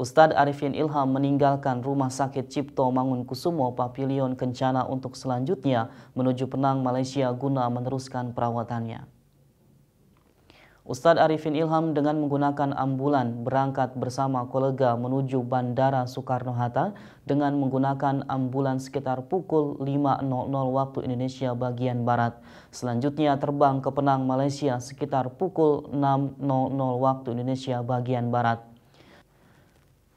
Ustadz Arifin Ilham meninggalkan Rumah Sakit Cipto Mangunkusumo Papilion Kencana untuk selanjutnya menuju Penang, Malaysia guna meneruskan perawatannya. Ustadz Arifin Ilham dengan menggunakan ambulan berangkat bersama kolega menuju Bandara Soekarno-Hatta dengan menggunakan ambulan sekitar pukul 5.00 waktu Indonesia bagian Barat. Selanjutnya terbang ke Penang, Malaysia sekitar pukul 6.00 waktu Indonesia bagian Barat.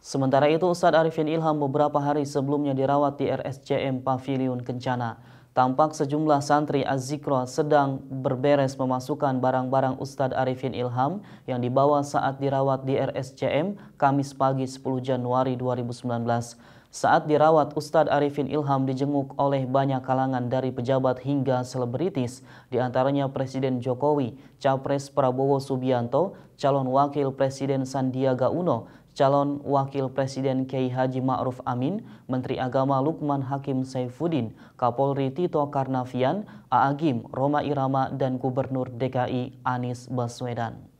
Sementara itu, Ustadz Arifin Ilham beberapa hari sebelumnya dirawat di RSCM Pavilion Kencana. Tampak sejumlah santri az sedang berberes memasukkan barang-barang Ustadz Arifin Ilham yang dibawa saat dirawat di RSCM Kamis pagi 10 Januari 2019. Saat dirawat, Ustadz Arifin Ilham dijenguk oleh banyak kalangan dari pejabat hingga selebritis, diantaranya Presiden Jokowi, Capres Prabowo Subianto, calon wakil Presiden Sandiaga Uno, Calon Wakil Presiden Kiai Haji Ma'ruf Amin, Menteri Agama Lukman Hakim Saifuddin, Kapolri Tito Karnavian, Aagim Roma Irama, dan Gubernur DKI Anies Baswedan.